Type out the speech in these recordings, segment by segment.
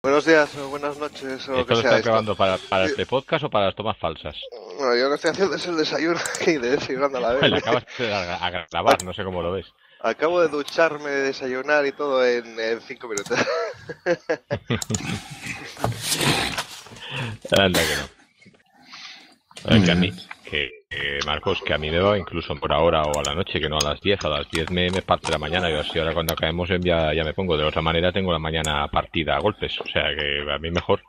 Buenos días o buenas noches. O lo estás grabando para, para podcast este podcast o para las tomas falsas? Bueno, yo lo que estoy haciendo es el desayuno y desayunando a la vez. acabas de grabar, no sé cómo lo ves. Acabo de ducharme, de desayunar y todo en, en cinco minutos. Anda que no. A ver, que eh, Marcos, que a mí me va incluso por ahora o a la noche, que no a las 10. A las 10 me, me parte la mañana. Yo así ahora cuando acabemos ya, ya me pongo. De otra manera tengo la mañana partida a golpes. O sea que a mí mejor.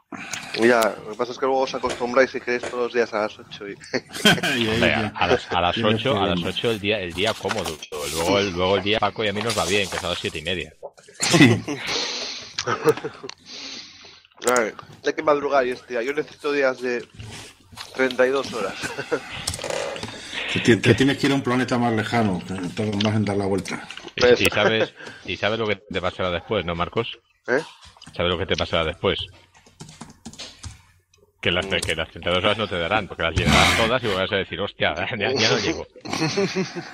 Mira, lo que pasa es que luego os acostumbráis y queréis todos los días a las 8. Y... a, las, a 8, a las el día, el día cómodo. Luego el, luego día Paco y a mí nos va bien, que es a las 7 y media. Sí. a ver, hay que madrugar y Yo necesito días de 32 horas. Que, tienes que ir a un planeta más lejano, que más en dar la vuelta. Y, sabes, y sabes lo que te pasará después, ¿no, Marcos? ¿Eh? Sabes lo que te pasará después. Que las, que las 32 horas no te darán, porque las llenarás todas y volverás a decir, hostia, ya, ya no llego.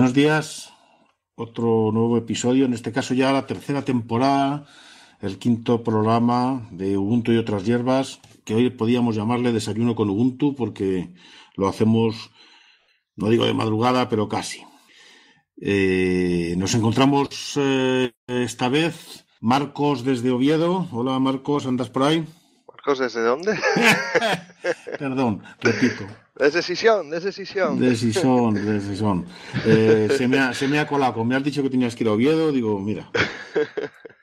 Buenos días, otro nuevo episodio, en este caso ya la tercera temporada, el quinto programa de Ubuntu y otras hierbas, que hoy podíamos llamarle Desayuno con Ubuntu porque lo hacemos, no digo de madrugada, pero casi. Eh, nos encontramos eh, esta vez Marcos desde Oviedo. Hola Marcos, ¿andas por ahí? Marcos, ¿desde dónde? Perdón, repito. Decisión, decisión. Decisión, decisión. Eh, se, me ha, se me ha colado. Me has dicho que tenías que ir a Oviedo. Digo, mira.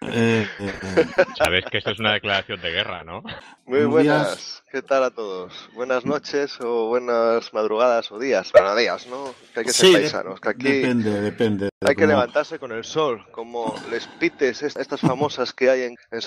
Eh, eh, Sabes que esto es una declaración de guerra, ¿no? Muy buenas. ¿Qué tal a todos? Buenas noches o buenas madrugadas o días. para días, ¿no? hay que ser sí, Que aquí depende, depende. Hay que levantarse con el sol, como les pites estas famosas que hay en, en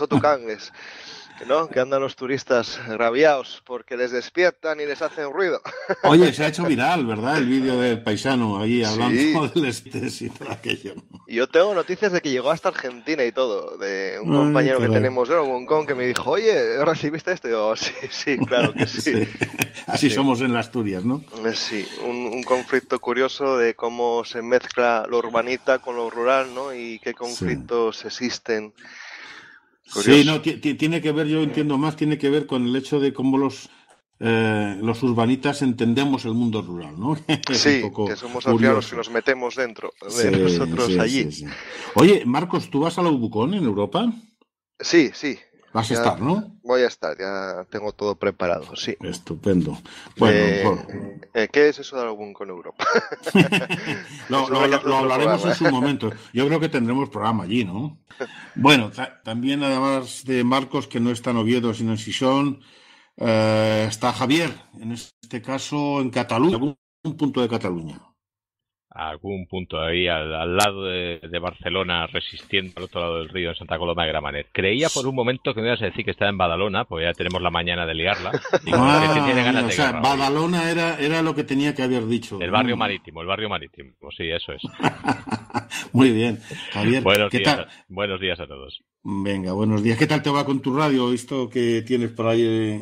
¿no? Que andan los turistas rabiados porque les despiertan y les hacen ruido. Oye, se ha hecho viral, ¿verdad? El vídeo del paisano ahí hablando del y todo aquello. Yo tengo noticias de que llegó hasta Argentina y todo, de un compañero que tenemos de Hong Kong que me dijo, oye, ¿recibiste esto? Y yo, oh, sí, sí, claro que sí. Así somos en las Asturias, ¿no? Eh, sí, un, un, conflicto curioso de cómo se mezcla lo urbanita con lo rural, ¿no? Y qué conflictos existen Sí, no, tiene que ver, yo entiendo más, tiene que ver con el hecho de cómo los, eh, los urbanitas entendemos el mundo rural, ¿no? sí, que somos los que nos metemos dentro de nosotros allí. Oye, Marcos, ¿tú vas a Bucón en Europa? Sí, sí, Vas a estar, ¿no? Voy a estar, ya tengo todo preparado, sí. Estupendo. Bueno, eh, eh, ¿qué es eso de algún con Europa? lo, hablaremos en su momento. Yo creo que tendremos programa allí, ¿no? bueno, también además de Marcos, que no está en Oviedo, sino en Sison, eh, está Javier, en este caso en Cataluña, en algún punto de Cataluña algún punto ahí al, lado de, Barcelona, resistiendo al otro lado del río en Santa Coloma de Gramanet. Creía por un momento que me ibas a decir que estaba en Badalona, pues ya tenemos la mañana de liarla. Ah, o sea, Badalona era, era lo que tenía que haber dicho. El barrio marítimo, el barrio marítimo, sí, eso es. Muy bien, Javier. Buenos, ¿qué días, tal? buenos días a todos. Venga, buenos días. ¿Qué tal te va con tu radio? visto que tienes por ahí, eh,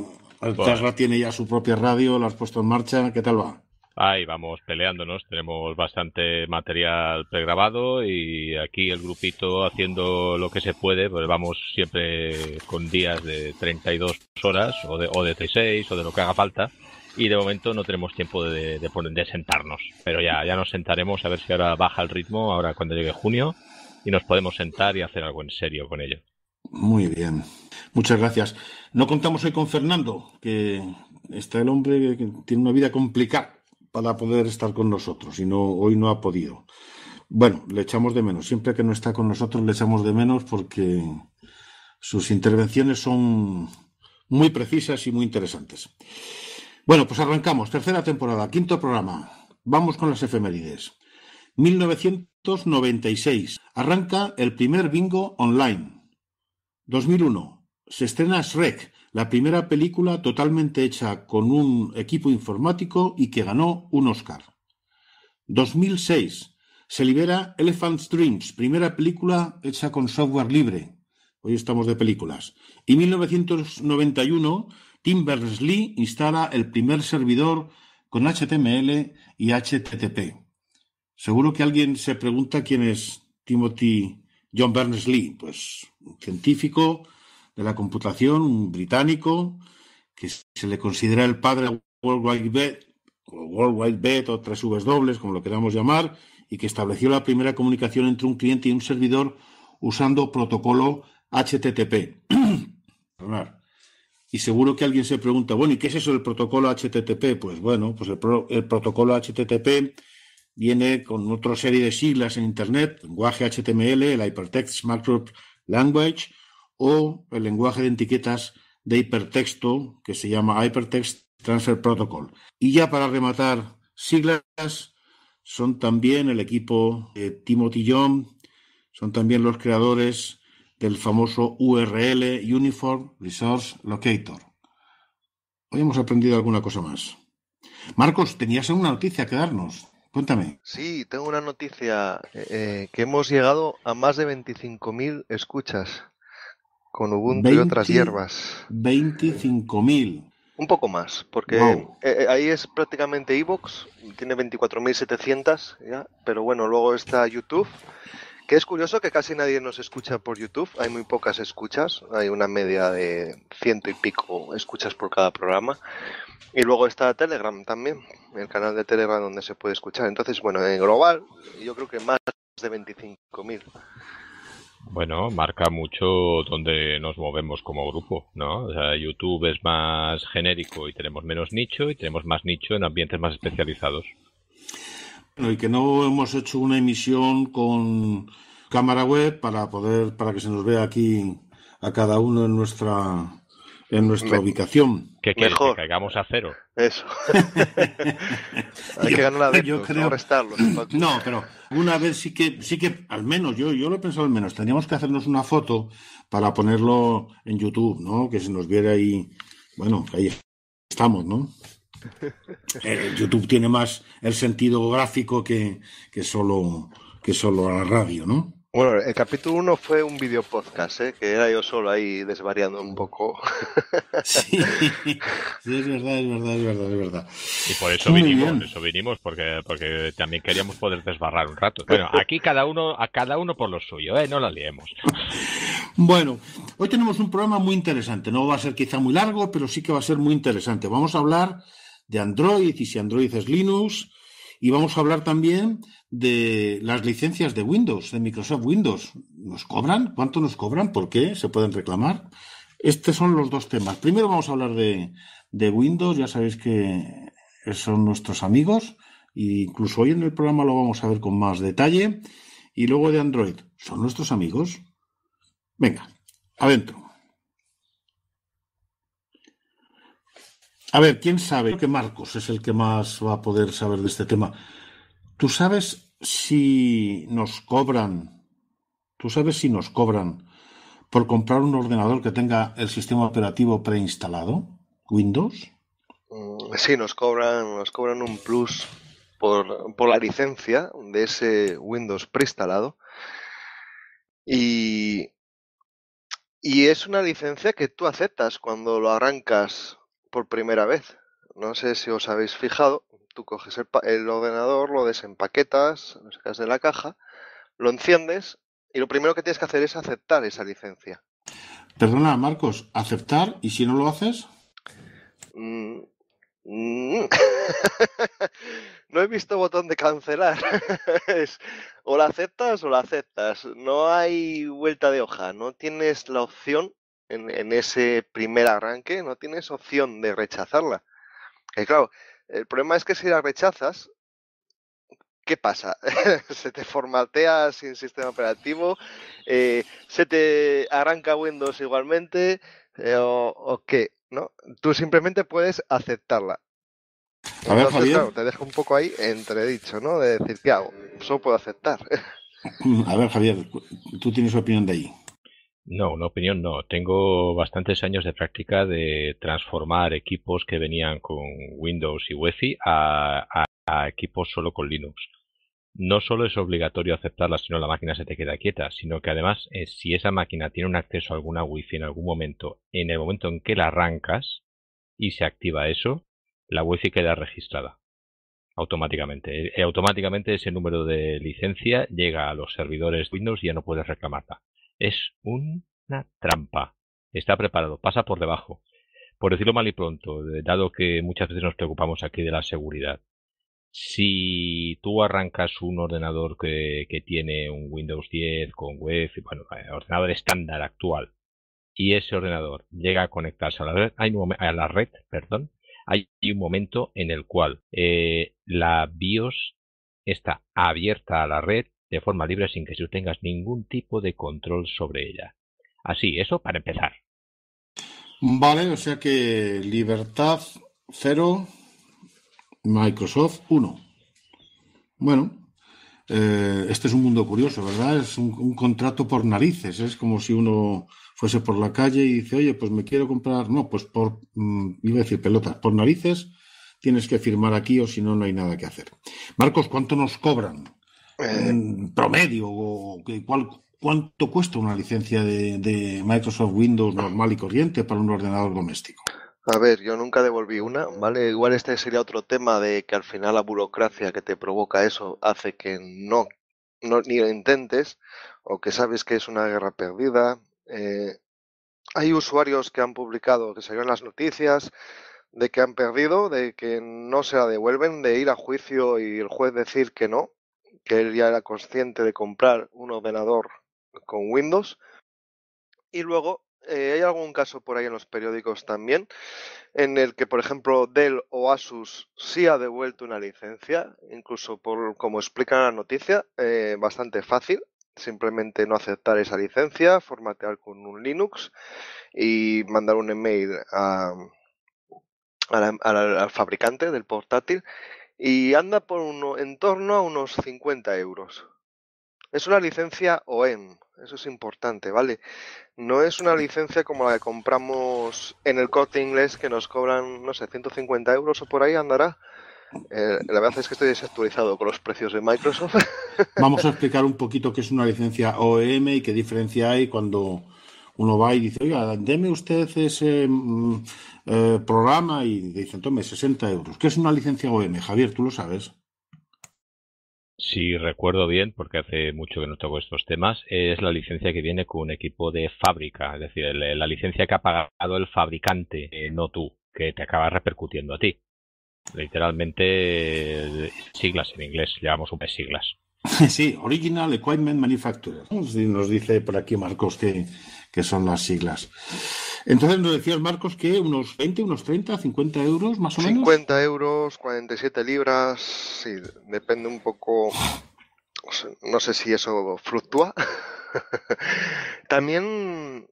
pues tiene ya su propia radio, la has puesto en marcha, ¿qué tal va? Ahí vamos peleándonos, tenemos bastante material pregrabado y aquí el grupito haciendo lo que se puede, pues vamos siempre con días de 32 horas o de, o de 36 o de lo que haga falta y de momento no tenemos tiempo de, sentarnos, pero ya, ya nos sentaremos a ver si ahora baja el ritmo, ahora cuando llegue junio, y nos podemos sentar y hacer algo en serio con ello. Muy bien, muchas gracias. No contamos hoy con Fernando, que está el hombre que tiene una vida complicada para poder estar con nosotros y no, hoy no ha podido. Bueno, le echamos de menos. Siempre que no está con nosotros le echamos de menos porque sus intervenciones son muy precisas y muy interesantes. Bueno, pues arrancamos. Tercera temporada, quinto programa. Vamos con las efemérides. 1996. Arranca el primer bingo online. 2001. Se estrena Shrek, la primera película totalmente hecha con un equipo informático y que ganó un Oscar. 2006. Se libera Elephant's Dreams, primera película hecha con software libre. Hoy estamos de películas. Y 1991, Tim Berners-Lee instala el primer servidor con HTML y HTTP. Seguro que alguien se pregunta quién es Timothy John Berners-Lee, pues un científico de la computación, un británico, que se le considera el padre de World Wide Web o World Wide Web o 3 dobles, como lo queramos llamar, y que estableció la primera comunicación entre un cliente y un servidor usando protocolo HTTP. y seguro que alguien se pregunta, bueno, ¿y qué es eso del protocolo HTTP? Pues bueno, pues el, protocolo HTTP viene con otra serie de siglas en Internet, lenguaje HTML, el Hypertext Markup Language, o el lenguaje de etiquetas de hipertexto que se llama Hypertext Transfer Protocol. Y ya para rematar, siglas son también el equipo de Timothy Young, son también los creadores del famoso URL Uniform Resource Locator. Hoy hemos aprendido alguna cosa más. Marcos, tenías una noticia que darnos. Cuéntame. Sí, tengo una noticia eh, eh, que hemos llegado a más de 25.000 escuchas. Con Ubuntu y otras hierbas. 25.000. Un poco más, porque eh, eh, ahí es prácticamente Evox, tiene 24.700, pero bueno, luego está YouTube, que es curioso que casi nadie nos escucha por YouTube, hay muy pocas escuchas, hay una media de ciento y pico escuchas por cada programa. Y luego está Telegram también, el canal de Telegram donde se puede escuchar. Entonces, bueno, en global yo creo que más de 25.000. Bueno, marca mucho donde nos movemos como grupo, ¿no? O sea, YouTube es más genérico y tenemos menos nicho y tenemos más nicho en ambientes más especializados. Bueno, y que no hemos hecho una emisión con cámara web para poder, para que se nos vea aquí a cada uno en nuestra en nuestra ubicación. Que caigamos a cero. Eso. Hay que ganar la yo no no, pero una vez sí que, sí que, al menos, yo, yo lo he pensado al menos, Teníamos que hacernos una foto para ponerlo en YouTube, ¿no? Que se nos viera ahí, bueno, ahí estamos, ¿no? Eh, YouTube tiene más el sentido gráfico que, que, solo, que solo la radio, ¿no? Bueno, el capítulo 1 fue un video podcast, ¿eh? que era yo solo ahí desvariando un poco. Sí, es verdad, es verdad, es verdad, es verdad. Y por eso vinimos, por eso vinimos, porque, porque también queríamos poder desbarrar un rato. Bueno, aquí cada uno, a cada uno por lo suyo, ¿eh? no la liemos. Bueno, hoy tenemos un programa muy interesante. No va a ser quizá muy largo, pero sí que va a ser muy interesante. Vamos a hablar de Android y si Android es Linux, y vamos a hablar también de las licencias de Windows, de Microsoft Windows. ¿Nos cobran? ¿Cuánto nos cobran? ¿Por qué? ¿Se pueden reclamar? Estos son los dos temas. Primero vamos a hablar de, Windows. Ya sabéis que son nuestros amigos. incluso hoy en el programa lo vamos a ver con más detalle. Y luego de Android. Son nuestros amigos. Venga, adentro. A ver, ¿quién sabe? Que Marcos es el que más va a poder saber de este tema. ¿Tú sabes si nos cobran? ¿Tú sabes si nos cobran por comprar un ordenador que tenga el sistema operativo preinstalado? ¿Windows? Mm, sí, nos cobran, nos cobran un plus por, por la licencia de ese Windows preinstalado. Y, y es una licencia que tú aceptas cuando lo arrancas por primera vez. No sé si os habéis fijado, tú coges el, ordenador, lo desempaquetas, lo sacas de la caja, lo enciendes y lo primero que tienes que hacer es aceptar esa licencia. Perdona, Marcos, aceptar y si no lo haces. Mm, mm. no he visto botón de cancelar. o la aceptas o la aceptas. No hay vuelta de hoja. No tienes la opción en, ese primer arranque, no tienes opción de rechazarla. y claro, el problema es que si la rechazas, ¿qué pasa? se te formatea sin sistema operativo, eh, se te arranca Windows igualmente, eh, o, qué, ¿no? Tú simplemente puedes aceptarla. A ver, Entonces, te dejo un poco ahí entredicho, ¿no? De decir, ¿qué hago? Solo puedo aceptar. A ver, Javier, tú tienes opinión de ahí. No, una opinión no. Tengo bastantes años de práctica de transformar equipos que venían con Windows y UEFI a, a, equipos solo con Linux. No solo es obligatorio aceptarla sino la máquina se te queda quieta, sino que además eh, si esa máquina tiene un acceso a alguna Wi-Fi en algún momento, en el momento en que la arrancas y se activa eso, la Wi-Fi queda registrada automáticamente. automáticamente ese número de licencia llega a los servidores Windows y ya no puedes reclamarla. Es una trampa. Está preparado, pasa por debajo. Por decirlo mal y pronto, eh, dado que muchas veces nos preocupamos aquí de la seguridad, si tú arrancas un ordenador que, que tiene un Windows 10 con web, bueno, eh, ordenador estándar actual, y ese ordenador llega a conectarse a la red, hay un, hay un momento en el cual eh, la BIOS está abierta a la red de forma libre sin que tú tengas ningún tipo de control sobre ella. Así, eso para empezar. Vale, o sea que libertad cero, Microsoft uno. Bueno, eh, este es un mundo curioso, ¿verdad? Es un, contrato por narices. Es como si uno fuese por la calle y dice, oye, pues me quiero comprar. No, pues por, mm, iba a decir pelotas, por narices tienes que firmar aquí o si no, no hay nada que hacer. Marcos, ¿cuánto nos cobran? Eh, mm, promedio o cuál, cuánto cuesta una licencia de, Microsoft Windows normal y corriente para un ordenador doméstico. A ver, yo nunca devolví una, ¿vale? Igual este sería otro tema de que al final la burocracia que te provoca eso hace que no, no ni lo intentes o que sabes que es una guerra perdida. Eh, hay usuarios que han publicado, que salieron las noticias, de que han perdido, de que no se la devuelven, de ir a juicio y el juez decir que no que él ya era consciente de comprar un ordenador con Windows. Y luego eh, hay algún caso por ahí en los periódicos también, en el que, por ejemplo, Dell o Asus sí ha devuelto una licencia, incluso por, como explica la noticia, eh, bastante fácil. Simplemente no aceptar esa licencia, formatear con un Linux y mandar un email al fabricante del portátil y anda por uno, en torno a unos 50 euros. Es una licencia OEM, eso es importante, ¿vale? No es una licencia como la que compramos en el corte inglés que nos cobran, no sé, 150 euros o por ahí andará. Eh, la verdad es que estoy desactualizado con los precios de Microsoft. Vamos a explicar un poquito qué es una licencia OEM y qué diferencia hay cuando uno va y dice, oiga, deme usted ese mm, eh, programa y dicen, tome 60 euros. ¿Qué es una licencia OM? Javier, tú lo sabes. Si sí, recuerdo bien, porque hace mucho que no toco estos temas, es la licencia que viene con un equipo de fábrica, es decir, la licencia que ha pagado el fabricante, eh, no tú, que te acaba repercutiendo a ti. Literalmente, siglas en inglés, llevamos un siglas. Sí, Original Equipment Manufacturer. Nos dice por aquí Marcos que que son las siglas. Entonces nos decías, Marcos, que unos 20, unos 30, 50 euros más o menos. 50 euros, 47 libras, sí, depende un poco, no sé si eso fluctúa. También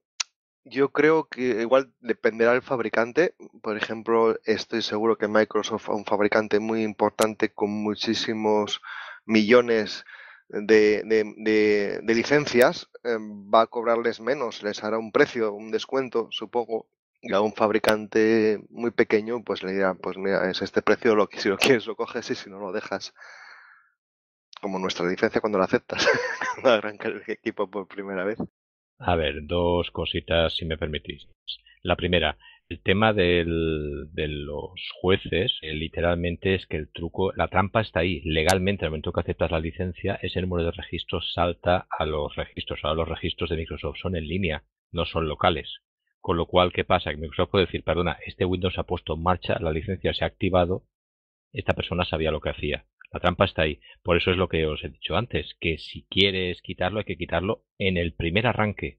yo creo que igual dependerá del fabricante. Por ejemplo, estoy seguro que Microsoft, un fabricante muy importante con muchísimos millones de, de, de, licencias, eh, va a cobrarles menos, les hará un precio, un descuento, supongo. Y a un fabricante muy pequeño, pues le dirá, pues mira, es este precio, lo que si lo quieres lo coges y si no lo dejas. Como nuestra licencia cuando la aceptas, cuando arranca el equipo por primera vez. A ver, dos cositas, si me permitís. La primera, el tema de los jueces, eh, literalmente, es que el truco, la trampa está ahí. Legalmente, al momento que aceptas la licencia, ese número de registros salta a los registros. Ahora los registros de Microsoft son en línea, no son locales. Con lo cual, ¿qué pasa? Que Microsoft puede decir, perdona, este Windows ha puesto en marcha, la licencia se ha activado, esta persona sabía lo que hacía. La trampa está ahí. Por eso es lo que os he dicho antes, que si quieres quitarlo, hay que quitarlo en el primer arranque.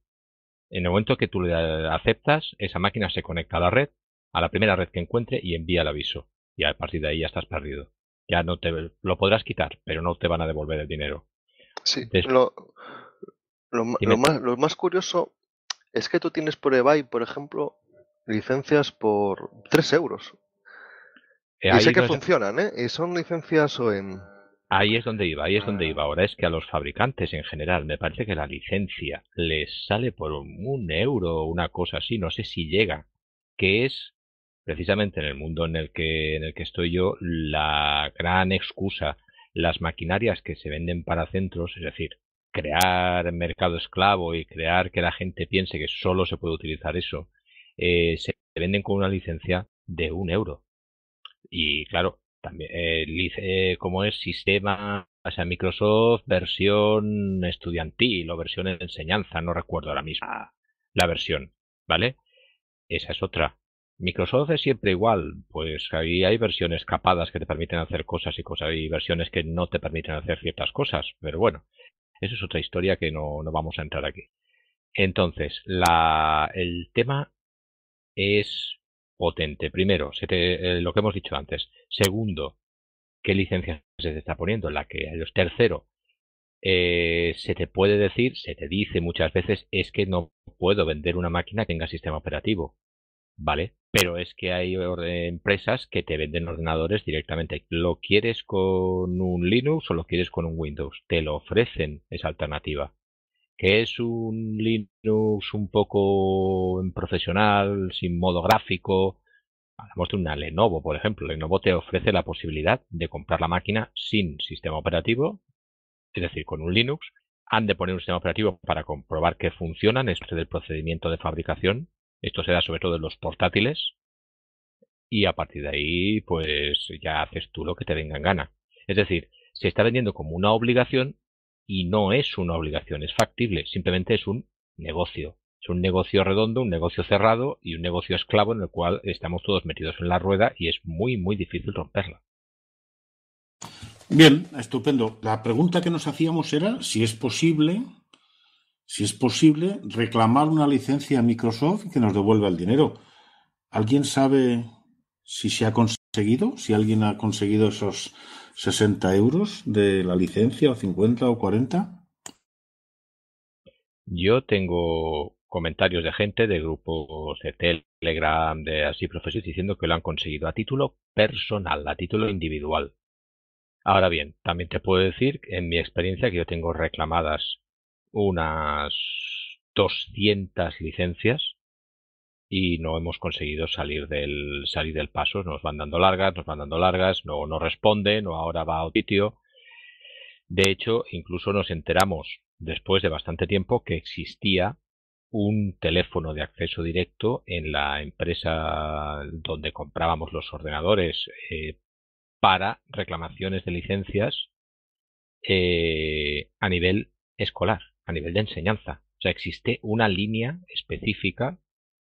En el momento que tú le aceptas, esa máquina se conecta a la red, a la primera red que encuentre y envía el aviso. Y a partir de ahí ya estás perdido. Ya no te lo podrás quitar, pero no te van a devolver el dinero. Sí, lo, más, curioso es que tú tienes por eBay, por ejemplo, licencias por 3 euros. Eh, y sé que funcionan, ¿eh? Y son licencias o en Ahí es donde iba, ahí es donde ah. iba ahora. Es que a los fabricantes en general, me parece que la licencia les sale por un, euro o una cosa así, no sé si llega, que es precisamente en el mundo en el que, en el que estoy yo la gran excusa. Las maquinarias que se venden para centros, es decir, crear mercado esclavo y crear que la gente piense que solo se puede utilizar eso, eh, se venden con una licencia de un euro. Y claro, eh, eh, ¿Cómo como es sistema, o sea, Microsoft versión estudiantil o versión de enseñanza, no recuerdo la misma. la versión, ¿vale? Esa es otra. Microsoft es siempre igual, pues ahí hay versiones capadas que te permiten hacer cosas y cosas, y versiones que no te permiten hacer ciertas cosas, pero bueno, eso es otra historia que no, no vamos a entrar aquí. Entonces, la, el tema es potente. Primero, te, eh, lo que hemos dicho antes. Segundo, qué licencia se te está poniendo, la que tercero. Eh, se te puede decir, se te dice muchas veces, es que no puedo vender una máquina que tenga sistema operativo. ¿Vale? Pero es que hay empresas que te venden ordenadores directamente. ¿Lo quieres con un Linux o lo quieres con un Windows? Te lo ofrecen esa alternativa que es un Linux un poco profesional, sin modo gráfico. Hablamos de una Lenovo, por ejemplo. Lenovo te ofrece la posibilidad de comprar la máquina sin sistema operativo, es decir, con un Linux. Han de poner un sistema operativo para comprobar que funcionan, es este del procedimiento de fabricación. Esto se da sobre todo en los portátiles. Y a partir de ahí, pues ya haces tú lo que te venga en gana. Es decir, se está vendiendo como una obligación y no es una obligación, es factible, simplemente es un negocio. Es un negocio redondo, un negocio cerrado y un negocio esclavo en el cual estamos todos metidos en la rueda y es muy, muy difícil romperla. Bien, estupendo. La pregunta que nos hacíamos era si es posible, si es posible reclamar una licencia a Microsoft que nos devuelva el dinero. ¿Alguien sabe si se ha conseguido? Si alguien ha conseguido esos 60 euros de la licencia o 50 o 40? Yo tengo comentarios de gente de grupos de Telegram, de así profesores, diciendo que lo han conseguido a título personal, a título individual. Ahora bien, también te puedo decir, en mi experiencia, que yo tengo reclamadas unas 200 licencias y no hemos conseguido salir del, salir del paso. Nos van dando largas, nos van dando largas, no, no responde, no ahora va a otro sitio. De hecho, incluso nos enteramos después de bastante tiempo que existía un teléfono de acceso directo en la empresa donde comprábamos los ordenadores eh, para reclamaciones de licencias eh, a nivel escolar, a nivel de enseñanza. O sea, existe una línea específica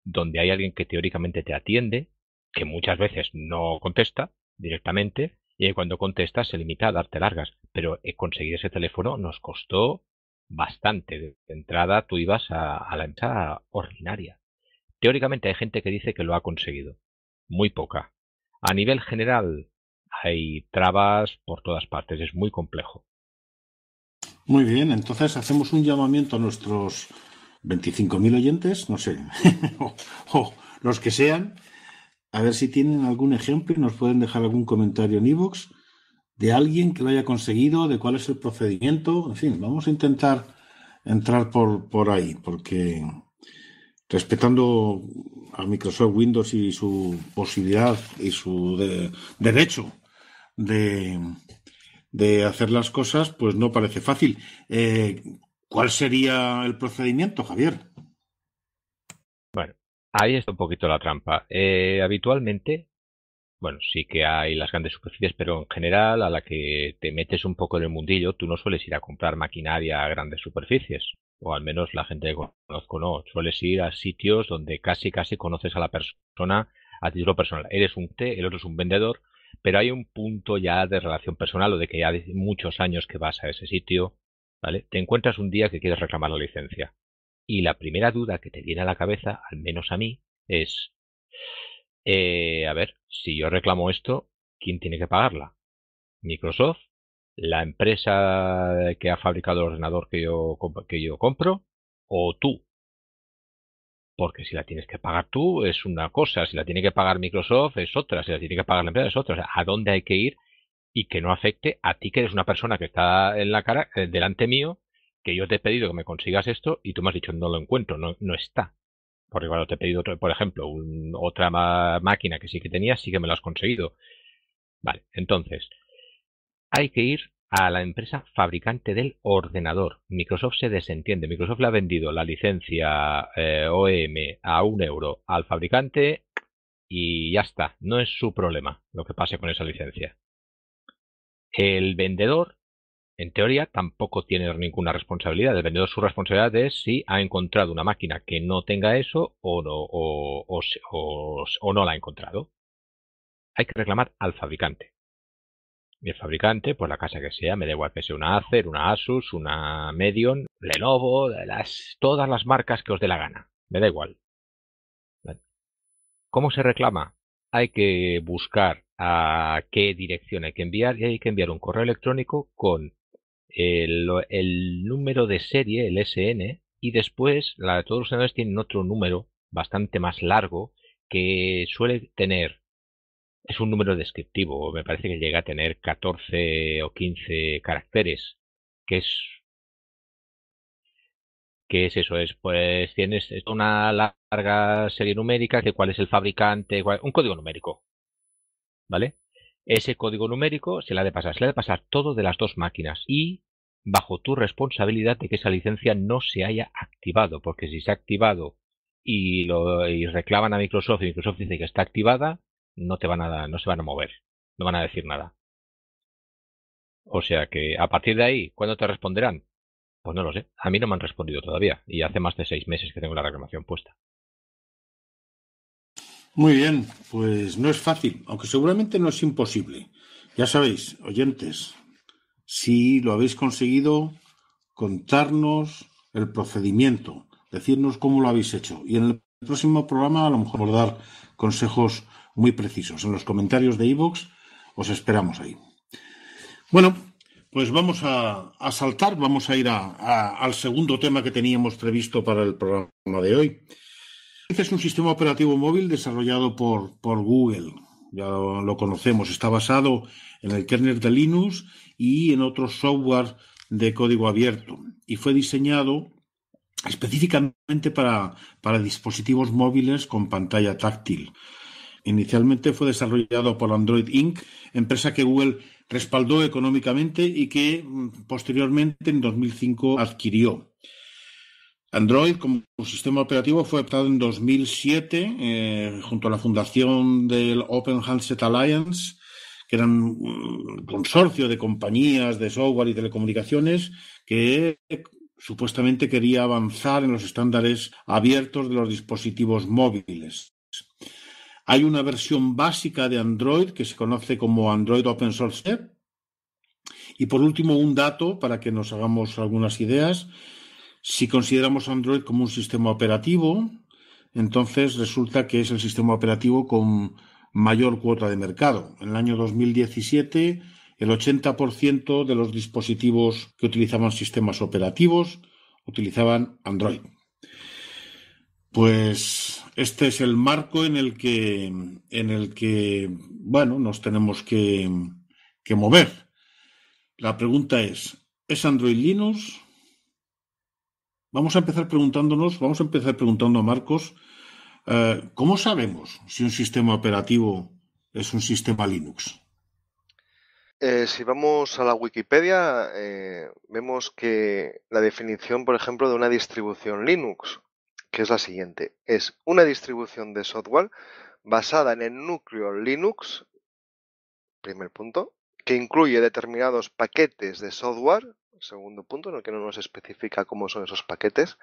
donde hay alguien que teóricamente te atiende, que muchas veces no contesta directamente, y cuando contesta se limita a darte largas. Pero eh, conseguir ese teléfono nos costó bastante. De entrada tú ibas a, la entrada ordinaria. Teóricamente hay gente que dice que lo ha conseguido. Muy poca. A nivel general hay trabas por todas partes. Es muy complejo. Muy bien, entonces hacemos un llamamiento a nuestros 25.000 oyentes, no sé, o, los que sean, a ver si tienen algún ejemplo y nos pueden dejar algún comentario en iVoox de alguien que lo haya conseguido, de cuál es el procedimiento, en fin, vamos a intentar entrar por, por ahí, porque respetando a Microsoft Windows y su posibilidad y su derecho de, hacer las cosas, pues no parece fácil. Eh, ¿Cuál sería el procedimiento, Javier? Bueno, ahí está un poquito la trampa. Eh, habitualmente, bueno, sí que hay las grandes superficies, pero en general a la que te metes un poco en el mundillo, tú no sueles ir a comprar maquinaria a grandes superficies, o al menos la gente que conozco no, sueles ir a sitios donde casi casi conoces a la persona a título personal. Eres un té, el otro es un vendedor, pero hay un punto ya de relación personal o de que ya hace muchos años que vas a ese sitio, te encuentras un día que quieres reclamar la licencia y la primera duda que te viene a la cabeza, al menos a mí, es, eh, a ver, si yo reclamo esto, ¿quién tiene que pagarla? ¿Microsoft? ¿La empresa que ha fabricado el ordenador que yo, que yo compro? ¿O tú? Porque si la tienes que pagar tú es una cosa, si la tiene que pagar Microsoft es otra, si la tiene que pagar la empresa es otra. ¿a dónde hay que ir y que no afecte a ti que eres una persona que está en la cara, eh, delante mío, que yo te he pedido que me consigas esto y tú me has dicho no lo encuentro, no, está. Porque cuando te he pedido, por ejemplo, otra máquina que sí que tenía, sí que me lo has conseguido. Vale, entonces, hay que ir a la empresa fabricante del ordenador. Microsoft se desentiende. Microsoft le ha vendido la licencia eh, OEM a un euro al fabricante y ya está. No es su problema lo que pase con esa licencia. El vendedor, en teoría, tampoco tiene ninguna responsabilidad. El vendedor su responsabilidad es si ha encontrado una máquina que no tenga eso o no, o, no la ha encontrado. Hay que reclamar al fabricante. Y el fabricante, por pues la casa que sea, me da igual que sea una Acer, una Asus, una Medion, Lenovo, las, todas las marcas que os dé la gana. Me da igual. ¿Cómo se reclama? Hay que buscar a qué dirección hay que enviar y hay que enviar un correo electrónico con el, número de serie, el SN, y después la de todos los senadores tienen otro número bastante más largo que suele tener, es un número descriptivo, me parece que llega a tener 14 o 15 caracteres, que es que es eso? Es pues tienes una larga serie numérica que cuál es el fabricante, un código numérico, ¿vale? Ese código numérico se le ha de pasar, se le ha pasar todo de las dos máquinas y bajo tu responsabilidad de que esa licencia no se haya activado, porque si se ha activado y, lo, reclaman a Microsoft y Microsoft dice que está activada, no te van a, no se van a mover, no van a decir nada. O sea que a partir de ahí, ¿cuándo te responderán? Pues no lo sé. A mí no me han respondido todavía y hace más de seis meses que tengo la reclamación puesta. Muy bien, pues no es fácil, aunque seguramente no es imposible. Ya sabéis, oyentes, si lo habéis conseguido, contarnos el procedimiento, decirnos cómo lo habéis hecho. Y en el próximo programa a lo mejor dar consejos muy precisos. En los comentarios de ivox os esperamos ahí. Bueno, pues vamos a, saltar, vamos a ir al segundo tema que teníamos previsto para el programa de hoy. Este es un sistema operativo móvil desarrollado por, Google. Ya lo conocemos. Está basado en el kernel de Linux y en otros software de código abierto. Y fue diseñado específicamente para, para dispositivos móviles con pantalla táctil. Inicialmente fue desarrollado por Android Inc., empresa que Google respaldó económicamente y que mm, posteriormente en 2005 adquirió. Android como sistema operativo fue adoptado en 2007 eh, junto a la fundación del Open Handset Alliance, que era un consorcio de compañías de software y telecomunicaciones que supuestamente quería avanzar en los estándares abiertos de los dispositivos móviles. Hay una versión básica de Android que se conoce como Android Open Source Y por último, un dato para que nos hagamos algunas ideas. Si consideramos Android como un sistema operativo, entonces resulta que es el sistema operativo con mayor cuota de mercado. En el año 2017, el 80% de los dispositivos que utilizaban sistemas operativos utilizaban Android. Pues este es el marco en el que, en el que bueno, nos tenemos que, que mover. La pregunta es, ¿es Android Linux? Vamos a empezar preguntándonos, vamos a empezar preguntando a Marcos, eh, ¿cómo sabemos si un sistema operativo es un sistema Linux? Eh, si vamos a la Wikipedia, eh, vemos que la definición, por ejemplo, de una distribución Linux, que es la siguiente, es una distribución de software basada en el núcleo Linux, primer punto, que incluye determinados paquetes de software segundo punto en el que no nos especifica cómo son esos paquetes,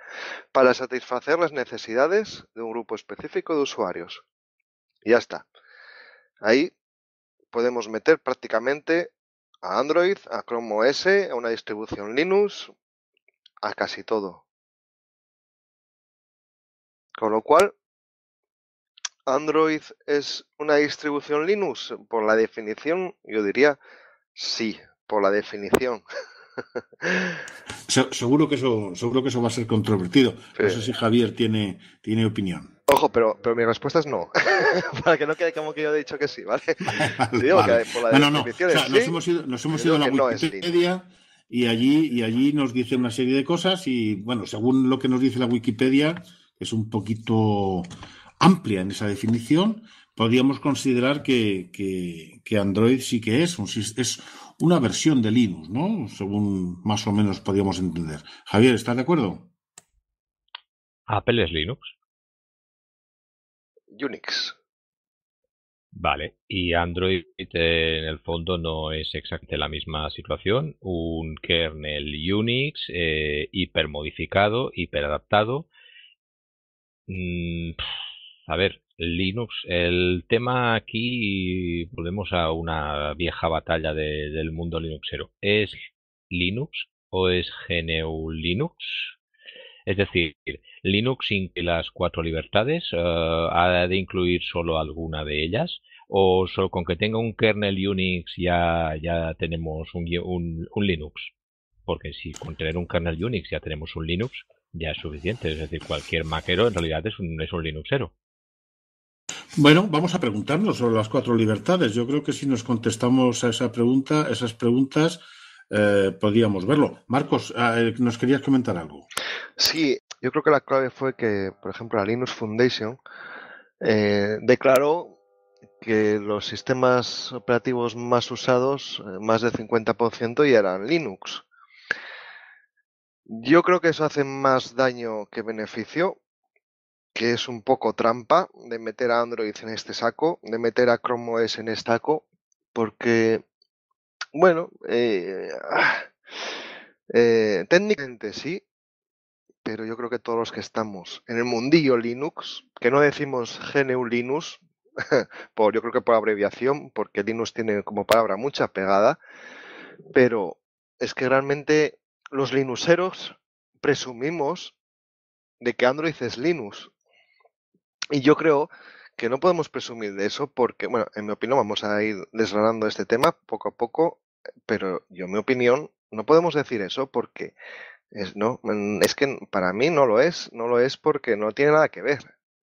para satisfacer las necesidades de un grupo específico de usuarios. Y ya está. Ahí podemos meter prácticamente a Android, a Chrome OS, a una distribución Linux, a casi todo. Con lo cual, Android es una distribución Linux, por la definición, yo diría sí, por la definición. seguro, que eso, seguro que eso va a ser controvertido. Sí. No sé si Javier tiene, tiene opinión. Ojo, pero, pero mi respuesta es no. Para que no quede como que yo he dicho que sí, ¿vale? no, no, nos hemos ido, a la Wikipedia y, allí, y allí nos dice una serie de cosas y, bueno, según lo que nos dice la Wikipedia, es un poquito amplia en esa definición, podríamos considerar que, Android sí que es un, es una versión de Linux, ¿no? Según más o menos podíamos entender. Javier, ¿estás de acuerdo? Apple es Linux. Unix. Vale, y Android en el fondo no es exactamente la misma situación. Un kernel Unix eh, hipermodificado, hiperadaptado. Mm, a ver, Linux. El tema aquí, volvemos a una vieja batalla del mundo linuxero. ¿Es Linux o es GNU Linux? Es decir, Linux sin las cuatro libertades, eh, ha de incluir solo alguna de ellas, o solo con que tenga un kernel Unix ya, ya tenemos un, Linux. Porque si con tener un kernel Unix ya tenemos un Linux, ya es suficiente. Es decir, cualquier maquero en realidad es un, es un Linuxero. Bueno, vamos a preguntarnos sobre las cuatro libertades. Yo creo que si nos contestamos a esa pregunta, esas preguntas, eh, podríamos verlo. Marcos, ah, eh, nos querías comentar algo. Sí, yo creo que la clave fue que, por ejemplo, la Linux Foundation eh, declaró que los sistemas operativos más usados, más del 50%, ya eran Linux. Yo creo que eso hace más daño que beneficio, que es un poco trampa de meter a Android en este saco, de meter a Chrome OS en este saco, porque, bueno, eh, ah, eh, técnicamente sí, pero yo creo que todos los que estamos en el mundillo Linux, que no decimos GNU Linux, por, yo creo que por abreviación, porque Linux tiene como palabra mucha pegada, pero es que realmente los linuxeros presumimos de que Android es Linux. Y yo creo que no podemos presumir de eso porque, bueno, en mi opinión vamos a ir desgranando este tema poco a poco, pero yo, en mi opinión, no podemos decir eso porque es, no, mm, es que para mí no lo es, no lo es porque no tiene nada que ver.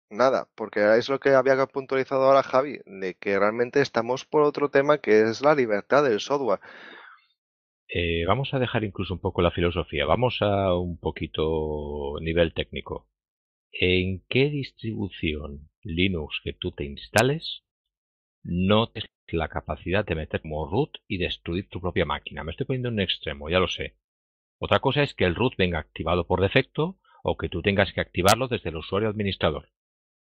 Nada, porque es lo que había puntualizado ahora Javi, de que realmente estamos por otro tema que es la libertad del software. Eh, vamos a dejar incluso un poco la filosofía, vamos a un poquito nivel técnico en qué distribución Linux que tú te instales no tienes la capacidad de meter como root y destruir tu propia máquina. Me estoy poniendo en un extremo, ya lo sé. Otra cosa es que el root venga activado por defecto o que tú tengas que activarlo desde el usuario administrador.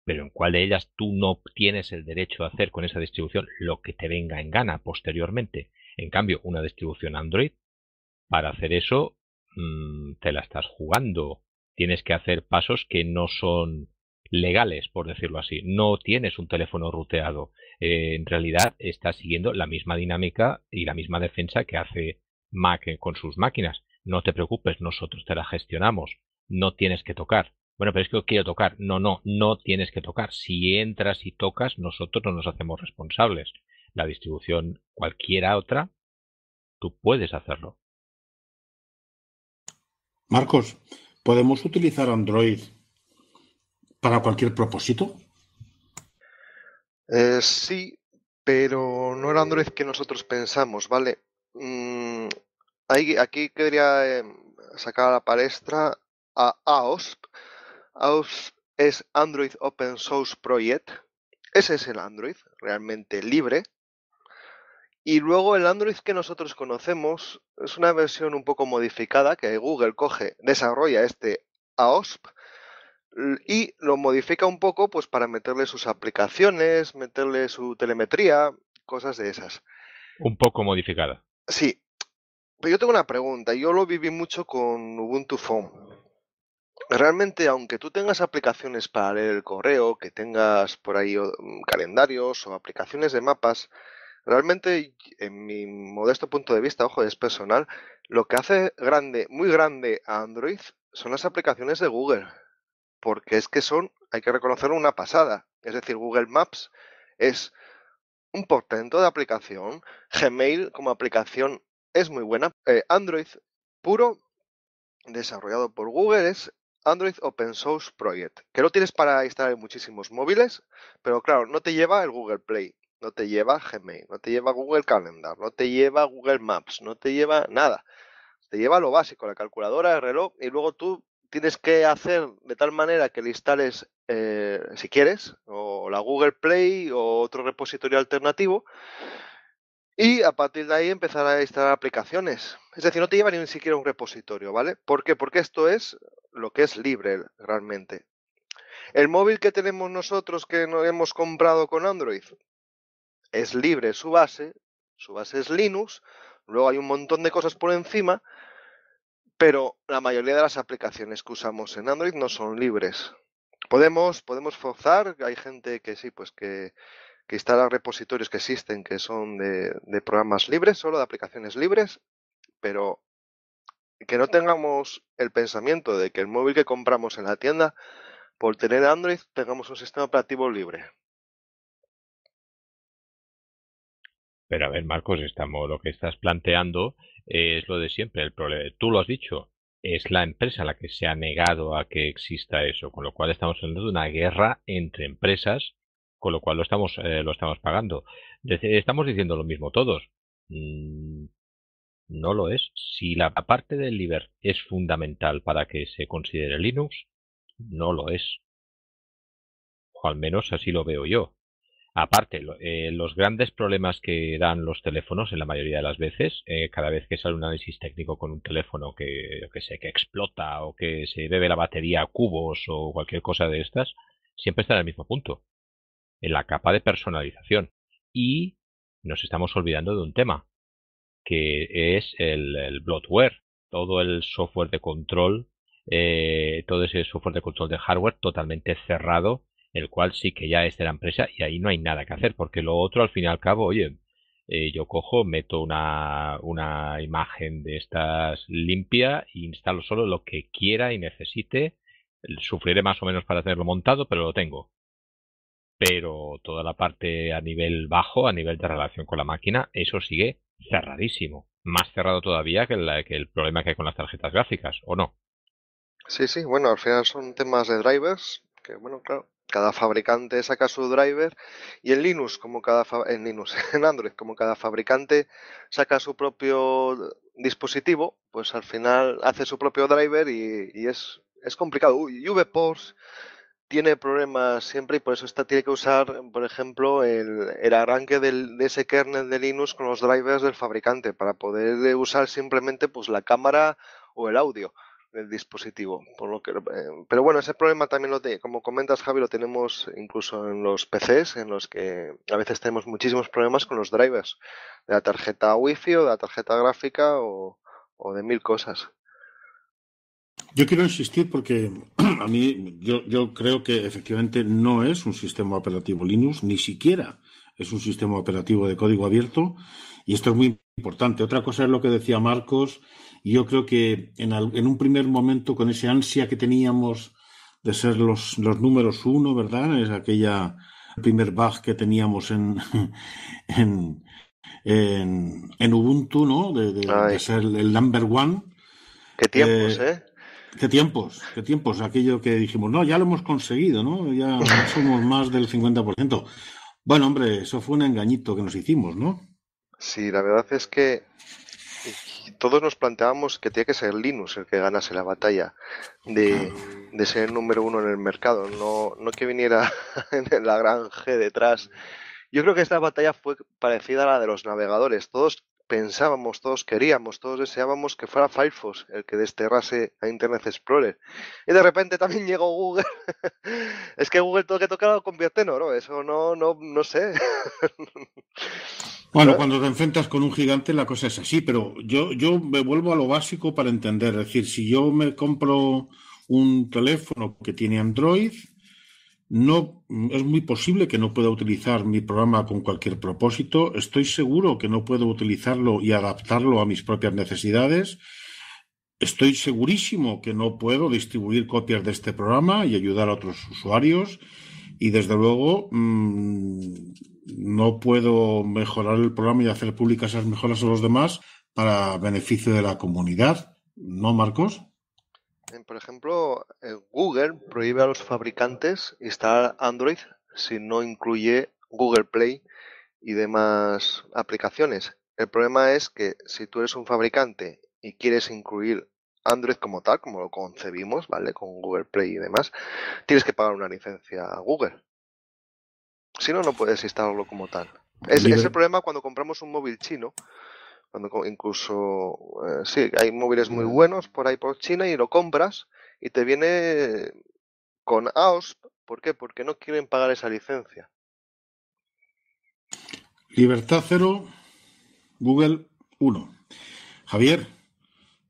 Pero en cuál de ellas tú no tienes el derecho de hacer con esa distribución lo que te venga en gana posteriormente. En cambio, una distribución Android, para hacer eso, mm, te la estás jugando tienes que hacer pasos que no son legales, por decirlo así. No tienes un teléfono ruteado. Eh, en realidad estás siguiendo la misma dinámica y la misma defensa que hace Mac eh, con sus máquinas. No te preocupes, nosotros te la gestionamos. No tienes que tocar. Bueno, pero es que quiero tocar. No, no, no tienes que tocar. Si entras y tocas, nosotros no nos hacemos responsables. La distribución cualquiera otra, tú puedes hacerlo. Marcos, ¿Podemos utilizar Android para cualquier propósito? Eh, sí, pero no el Android que nosotros pensamos, ¿vale? Mm, aquí quería em, sacar a la palestra a AOSP. AOSP es Android Open Source Project. Ese es el Android, realmente libre, y luego el Android que nosotros conocemos es una versión un poco modificada que Google coge, desarrolla este AOSP y lo modifica un poco pues para meterle sus aplicaciones, meterle su telemetría, cosas de esas. Un poco modificada. Sí. Pero yo tengo una pregunta, yo lo viví mucho con Ubuntu Phone. Realmente, aunque tú tengas aplicaciones para leer el correo, que tengas por ahí mm, calendarios o aplicaciones de mapas, Realmente, en mi modesto punto de vista, ojo, es personal, lo que hace grande, muy grande a Android son las aplicaciones de Google, porque es que son, hay que reconocerlo, una pasada. Es decir, Google Maps es un portento de aplicación, Gmail como aplicación es muy buena, eh, Android puro, desarrollado por Google, es Android Open Source Project, que lo tienes para instalar en muchísimos móviles, pero claro, no te lleva el Google Play. No te lleva Gmail, no te lleva Google Calendar, no te lleva Google Maps, no te lleva nada. Te lleva lo básico, la calculadora, el reloj, y luego tú tienes que hacer de tal manera que le instales, eh, si quieres, o la Google Play o otro repositorio alternativo. Y a partir de ahí empezar a instalar aplicaciones. Es decir, no te lleva ni siquiera un repositorio, ¿vale? ¿Por qué? Porque esto es lo que es libre realmente. El móvil que tenemos nosotros que no hemos comprado con Android, es libre su base, su base es Linux, luego hay un montón de cosas por encima, pero la mayoría de las aplicaciones que usamos en Android no son libres. Podemos, podemos forzar, hay gente que sí, pues que, que instala repositorios que existen, que son de, de programas libres, solo de aplicaciones libres, pero que no tengamos el pensamiento de que el móvil que compramos en la tienda, por tener Android, tengamos un sistema operativo libre. Pero a ver, Marcos, estamos, lo que estás planteando es lo de siempre. El problema, tú lo has dicho, es la empresa la que se ha negado a que exista eso, con lo cual estamos hablando una guerra entre empresas, con lo cual lo estamos, eh, lo estamos pagando. Estamos diciendo lo mismo todos. Mm, no lo es. Si la parte del liber es fundamental para que se considere Linux, no lo es. O al menos así lo veo yo. Aparte, eh, los grandes problemas que dan los teléfonos en la mayoría de las veces, eh, cada vez que sale un análisis técnico con un teléfono que, que explota o que se bebe la batería a cubos o cualquier cosa de estas, siempre está en el mismo punto, en la capa de personalización. Y nos estamos olvidando de un tema, que es el, el bloatware, todo el software de control, eh, todo ese software de control de hardware totalmente cerrado el cual sí que ya es de la empresa y ahí no hay nada que hacer, porque lo otro al fin y al cabo, oye, eh, yo cojo, meto una, imagen de estas limpia e instalo solo lo que quiera y necesite. Sufriré más o menos para tenerlo montado, pero lo tengo. Pero toda la parte a nivel bajo, a nivel de relación con la máquina, eso sigue cerradísimo. Más cerrado todavía que, que el problema que hay con las tarjetas gráficas, ¿o no? Sí, sí, bueno, al final son temas de drivers, que bueno, claro, cada fabricante saca su driver y en Linux como cada en Linux en Android como cada fabricante saca su propio dispositivo pues al final hace su propio driver y, es, es complicado y VPorts tiene problemas siempre y por eso está, tiene que usar por ejemplo el, el arranque de ese kernel de Linux con los drivers del fabricante para poder usar simplemente pues la cámara o el audio el dispositivo. Por lo que, eh, pero bueno, ese problema también lo te, como comentas Javi, lo tenemos incluso en los PCs, en los que a veces tenemos muchísimos problemas con los drivers de la tarjeta Wi-Fi o de la tarjeta gráfica o, de mil cosas. Yo quiero insistir porque a mí yo, yo creo que efectivamente no es un sistema operativo Linux, ni siquiera es un sistema operativo de código abierto y esto es muy importante. Otra cosa es lo que decía Marcos yo creo que en, un primer momento, con esa ansia que teníamos de ser los, los números uno, ¿verdad? Es aquella primer bug que teníamos en, en, en, Ubuntu, ¿no? De, ser el number one. Qué tiempos, eh, ¿eh? ¿Qué tiempos? ¿Qué tiempos? Aquello que dijimos, no, ya lo hemos conseguido, ¿no? Ya somos más del 50%. Bueno, hombre, eso fue un engañito que nos hicimos, ¿no? Sí, la verdad es que todos nos planteábamos que tenía que ser Linux el que ganase la batalla de, ser el número uno en el mercado, no, no que viniera en la gran G detrás. Yo creo que esta batalla fue parecida a la de los navegadores. Todos pensábamos, todos queríamos, todos deseábamos que fuera Firefox el que desterrase a Internet Explorer. Y de repente también llegó Google. es que Google todo que toca lo convierte en oro, eso no, no, no sé. Bueno, cuando te enfrentas con un gigante la cosa es así, pero yo, yo me vuelvo a lo básico para entender. Es decir, si yo me compro un teléfono que tiene Android, no es muy posible que no pueda utilizar mi programa con cualquier propósito. Estoy seguro que no puedo utilizarlo y adaptarlo a mis propias necesidades. Estoy segurísimo que no puedo distribuir copias de este programa y ayudar a otros usuarios. Y desde luego, mm, no puedo mejorar el programa y hacer públicas esas mejoras a los demás para beneficio de la comunidad, ¿no, Marcos? Por ejemplo, eh, Google prohíbe a los fabricantes instalar Android si no incluye Google Play y demás aplicaciones. El problema es que si tú eres un fabricante y quieres incluir Android como tal, como lo concebimos, ¿vale? Con Google Play y demás, tienes que pagar una licencia a Google. Si no, no puedes instalarlo como tal. Es, el problema cuando compramos un móvil chino. Cuando incluso, eh, sí, hay móviles muy buenos por ahí por China y lo compras y te viene con AOSP. ¿Por qué? Porque no quieren pagar esa licencia. Libertad cero, Google 1. Javier,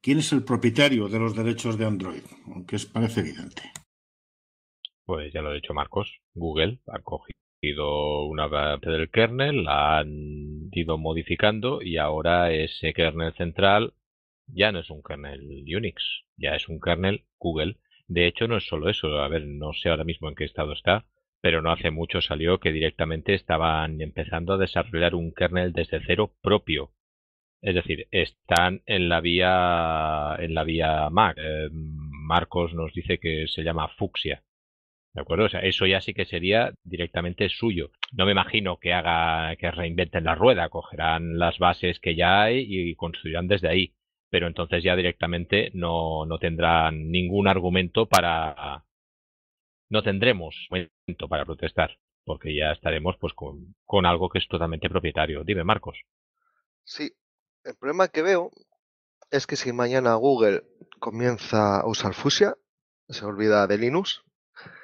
¿quién es el propietario de los derechos de Android? Aunque es, parece evidente. Pues ya lo ha dicho Marcos, Google ha cogido sido una parte del kernel, la han ido modificando y ahora ese kernel central ya no es un kernel Unix, ya es un kernel Google. De hecho, no es solo eso, a ver, no sé ahora mismo en qué estado está, pero no hace mucho salió que directamente estaban empezando a desarrollar un kernel desde cero propio. Es decir, están en la vía en la vía Mac. Eh, Marcos nos dice que se llama Fuxia, ¿De acuerdo? O sea, eso ya sí que sería directamente suyo. No me imagino que haga, que reinventen la rueda, cogerán las bases que ya hay y construirán desde ahí. Pero entonces ya directamente no, no tendrán ningún argumento para, no tendremos momento para protestar, porque ya estaremos pues con, con algo que es totalmente propietario. Dime, Marcos. Sí, el problema que veo es que si mañana Google comienza a usar Fusia, se olvida de Linux,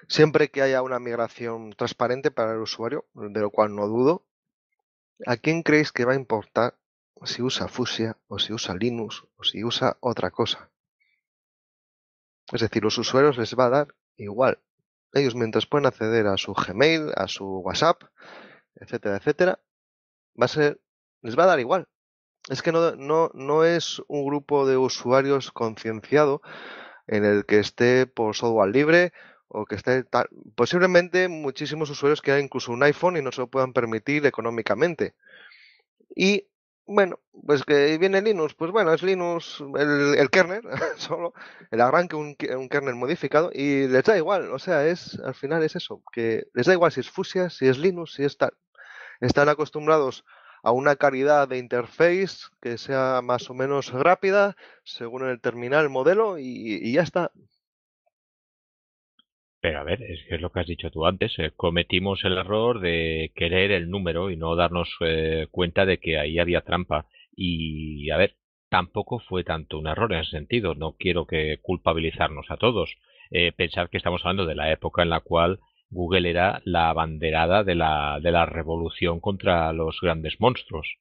Siempre que haya una migración transparente para el usuario, de lo cual no dudo, ¿a quién creéis que va a importar si usa Fusia o si usa Linux o si usa otra cosa? Es decir, los usuarios les va a dar igual. Ellos mientras pueden acceder a su Gmail, a su WhatsApp, etcétera, etcétera, va a ser, les va a dar igual. Es que no, no, no es un grupo de usuarios concienciado en el que esté por software libre o que esté tal. Posiblemente muchísimos usuarios que hay incluso un iPhone y no se lo puedan permitir económicamente. Y bueno, pues que viene Linux, pues bueno, es Linux, el, kernel, solo, el arranque, un, kernel modificado, y les da igual, o sea, es, al final es eso, que les da igual si es Fusia, si es Linux, si es tal. Están acostumbrados a una calidad de interface que sea más o menos rápida, según el terminal modelo, y ya está. Pero a ver, es es lo que has dicho tú antes. Eh, cometimos el error de querer el número y no darnos eh, cuenta de que ahí había trampa. Y a ver, tampoco fue tanto un error en ese sentido. No quiero que culpabilizarnos a todos. Eh, pensar que estamos hablando de la época en la cual Google era la banderada de la, de la revolución contra los grandes monstruos.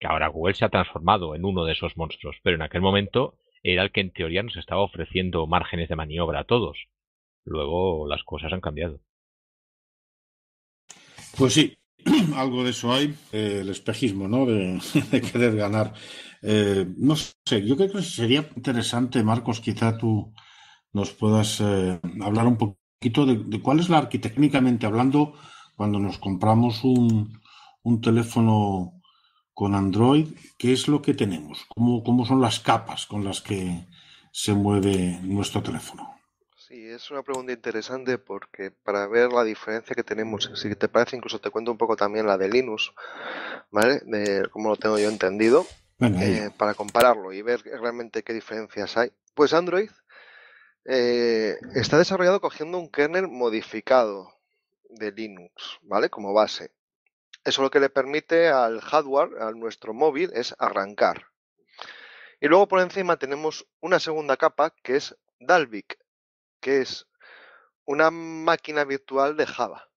Que ahora Google se ha transformado en uno de esos monstruos, pero en aquel momento era el que en teoría nos estaba ofreciendo márgenes de maniobra a todos luego las cosas han cambiado. Pues sí, algo de eso hay, eh, el espejismo, ¿no? De, querer ganar. Eh, no sé, yo creo que sería interesante, Marcos, quizá tú nos puedas eh, hablar un poquito de, cuál es la arquitectónicamente hablando cuando nos compramos un, teléfono con Android, qué es lo que tenemos, cómo son las capas con las que se mueve nuestro teléfono. Sí, es una pregunta interesante porque para ver la diferencia que tenemos, si te parece, incluso te cuento un poco también la de Linux, ¿vale? De cómo lo tengo yo entendido, eh, para compararlo y ver realmente qué diferencias hay. Pues Android eh, está desarrollado cogiendo un kernel modificado de Linux, ¿vale? Como base. Eso lo que le permite al hardware, a nuestro móvil, es arrancar. Y luego por encima tenemos una segunda capa que es Dalvik, que es una máquina virtual de Java.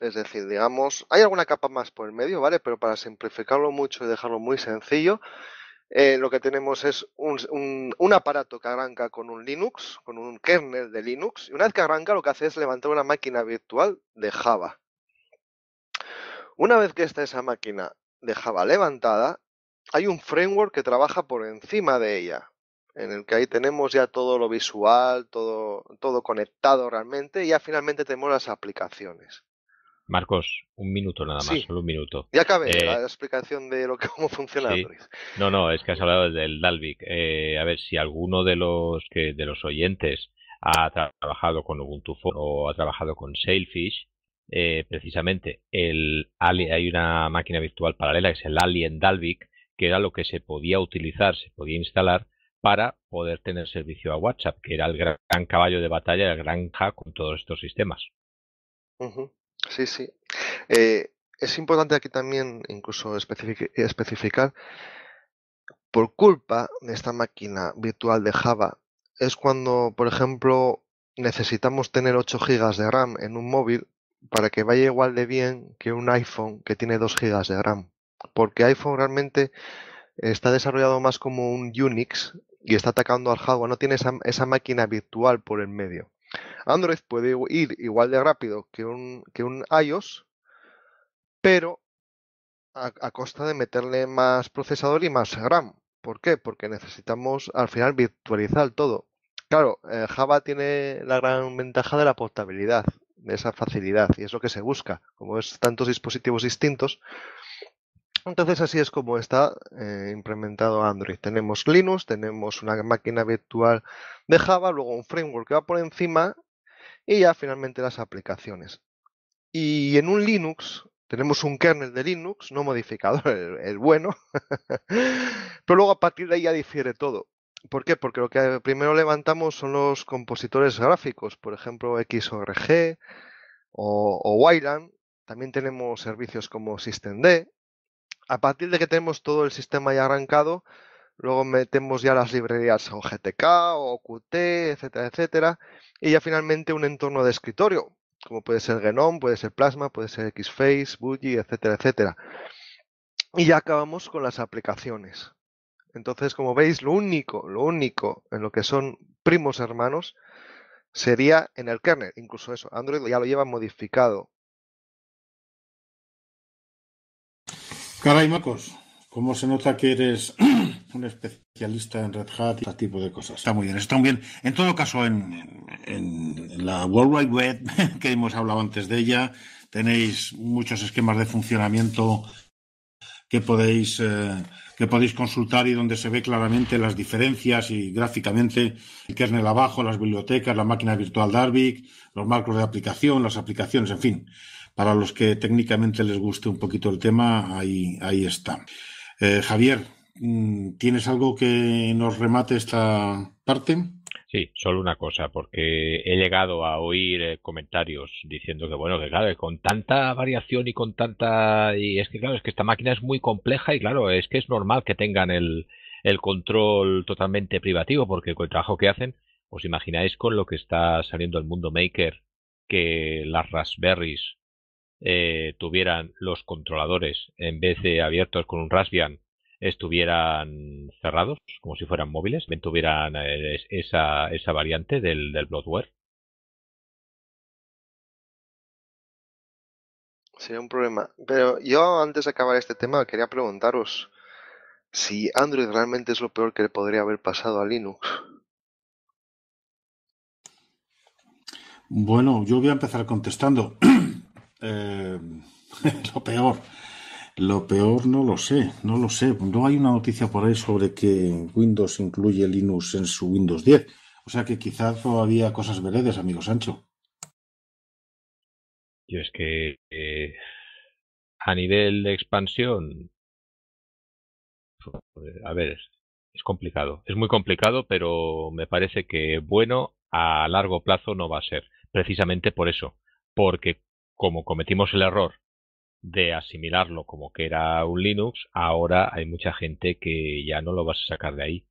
Es decir, digamos, hay alguna capa más por el medio, ¿vale? Pero para simplificarlo mucho y dejarlo muy sencillo, eh, lo que tenemos es un, un, aparato que arranca con un Linux, con un kernel de Linux, y una vez que arranca lo que hace es levantar una máquina virtual de Java. Una vez que está esa máquina de Java levantada, hay un framework que trabaja por encima de ella en el que ahí tenemos ya todo lo visual, todo, todo conectado realmente, y ya finalmente tenemos las aplicaciones. Marcos, un minuto nada más, solo un minuto. Ya acabé eh, la explicación de lo cómo funciona No, no, es que has hablado del Dalvik. Eh, a ver, si alguno de los, que, de los oyentes ha trabajado con Ubuntu o ha trabajado con Sailfish, eh, precisamente el, hay una máquina virtual paralela que es el Alien Dalvik, que era lo que se podía utilizar, se podía instalar para poder tener servicio a WhatsApp, que era el gran, caballo de batalla, el gran hack con todos estos sistemas. Sí, sí. Eh, es importante aquí también incluso especificar, por culpa de esta máquina virtual de Java, es cuando, por ejemplo, necesitamos tener 8 GB de RAM en un móvil para que vaya igual de bien que un iPhone que tiene 2 GB de RAM. Porque iPhone realmente está desarrollado más como un Unix y está atacando al hardware, no tiene esa, máquina virtual por el medio. Android puede ir igual de rápido que un, que un iOS, pero a, costa de meterle más procesador y más RAM. ¿Por qué? Porque necesitamos al final virtualizar todo. Claro, eh, Java tiene la gran ventaja de la portabilidad, de esa facilidad, y es lo que se busca. Como es tantos dispositivos distintos, entonces así es como está eh, implementado Android. Tenemos Linux, tenemos una máquina virtual de Java, luego un framework que va por encima y ya finalmente las aplicaciones. Y en un Linux tenemos un kernel de Linux, no modificado, el, bueno, pero luego a partir de ahí ya difiere todo. ¿Por qué? Porque lo que primero levantamos son los compositores gráficos, por ejemplo XORG o, o Wayland. También tenemos servicios como SystemD, a partir de que tenemos todo el sistema ya arrancado, luego metemos ya las librerías o GTK o Qt, etcétera, etcétera, y ya finalmente un entorno de escritorio, como puede ser Gnome, puede ser Plasma, puede ser Xface, Buggy, etcétera, etcétera. Y ya acabamos con las aplicaciones. Entonces, como veis, lo único, lo único en lo que son primos hermanos sería en el kernel. Incluso eso, Android ya lo lleva modificado Caray, Marcos, cómo se nota que eres un especialista en Red Hat y ese tipo de cosas. Está muy bien, está muy bien. En todo caso, en la World Wide Web, que hemos hablado antes de ella, tenéis muchos esquemas de funcionamiento que podéis, eh, que podéis consultar y donde se ve claramente las diferencias y gráficamente el kernel abajo, las bibliotecas, la máquina virtual darvik los marcos de aplicación, las aplicaciones, en fin. Para los que técnicamente les guste un poquito el tema, ahí, ahí está. Eh, Javier, mm, ¿tienes algo que nos remate esta parte? Sí, solo una cosa, porque he llegado a oír eh, comentarios diciendo que, bueno, que claro, con tanta variación y con tanta... Y es que, claro, es que esta máquina es muy compleja y, claro, es que es normal que tengan el, el control totalmente privativo, porque con el trabajo que hacen, os imagináis con lo que está saliendo el mundo maker, que las Raspberries eh, tuvieran los controladores en vez de abiertos con un Raspbian estuvieran cerrados, como si fueran móviles, tuvieran eh, esa, esa variante del, del Sería un problema. Pero yo antes de acabar este tema quería preguntaros si Android realmente es lo peor que le podría haber pasado a Linux. Bueno, yo voy a empezar contestando. Eh, lo peor. Lo peor no lo sé, no lo sé. No hay una noticia por ahí sobre que Windows incluye Linux en su Windows 10. O sea que quizás todavía cosas veredes, amigo Sancho. Yo es que eh, a nivel de expansión, a ver, es complicado. Es muy complicado, pero me parece que bueno a largo plazo no va a ser. Precisamente por eso, porque como cometimos el error de asimilarlo como que era un Linux, ahora hay mucha gente que ya no lo vas a sacar de ahí.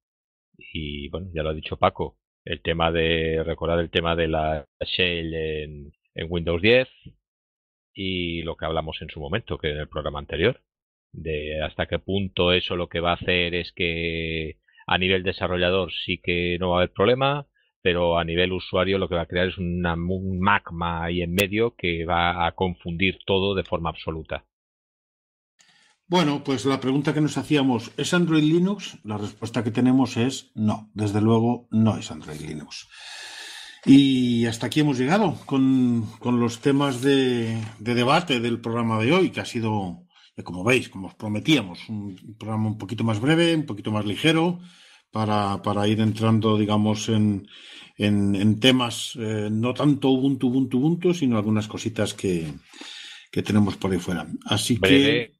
Y bueno, ya lo ha dicho Paco, el tema de, recordar el tema de la shell en, Windows 10 y lo que hablamos en su momento, que en el programa anterior, de hasta qué punto eso lo que va a hacer es que a nivel desarrollador sí que no va a haber problema, pero a nivel usuario lo que va a crear es una, un magma ahí en medio que va a confundir todo de forma absoluta. Bueno, pues la pregunta que nos hacíamos, ¿es Android Linux? La respuesta que tenemos es no, desde luego no es Android Linux. Y hasta aquí hemos llegado con, los temas de, de, debate del programa de hoy, que ha sido, como veis, como os prometíamos, un programa un poquito más breve, un poquito más ligero, para, para ir entrando, digamos, en, en, temas, eh, no tanto Ubuntu, Ubuntu, Ubuntu, sino algunas cositas que, que tenemos por ahí fuera. Así breve, que.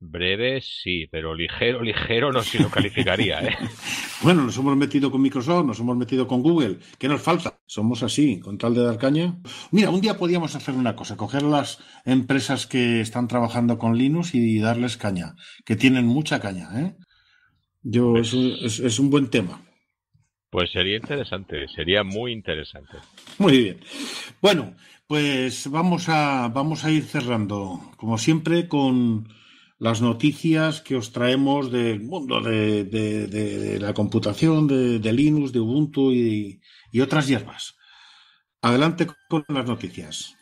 Breve, sí, pero ligero, ligero no si lo calificaría. ¿eh? bueno, nos hemos metido con Microsoft, nos hemos metido con Google. ¿Qué nos falta? Somos así, con tal de dar caña. Mira, un día podíamos hacer una cosa, coger las empresas que están trabajando con Linux y darles caña, que tienen mucha caña, ¿eh? Yo, es, un, es, un, buen tema. Pues sería interesante, sería muy interesante. Muy bien. Bueno, pues vamos a, vamos a ir cerrando, como siempre, con las noticias que os traemos del mundo de, la computación, de, Linux, de Ubuntu y otras hierbas. Adelante con las noticias.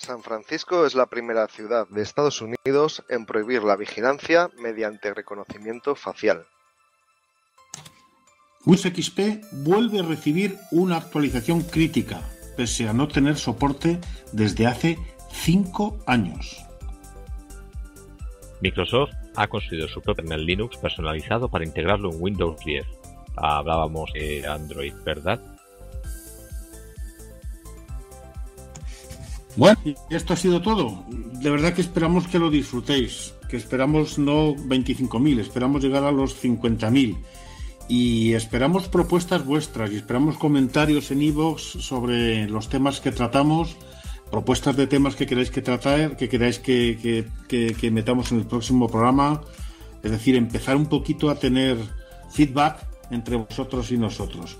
San Francisco es la primera ciudad de Estados Unidos en prohibir la vigilancia mediante reconocimiento facial. XP vuelve a recibir una actualización crítica, pese a no tener soporte desde hace 5 años. Microsoft ha construido su propio kernel Linux personalizado para integrarlo en Windows 10. Hablábamos de Android, ¿verdad? Bueno, esto ha sido todo. De verdad que esperamos que lo disfrutéis, que esperamos no 25.000, esperamos llegar a los 50.000 y esperamos propuestas vuestras y esperamos comentarios en iVoox sobre los temas que tratamos, propuestas de temas que queráis que tratar, que queráis que metamos en el próximo programa. Es decir, empezar un poquito a tener feedback entre vosotros y nosotros.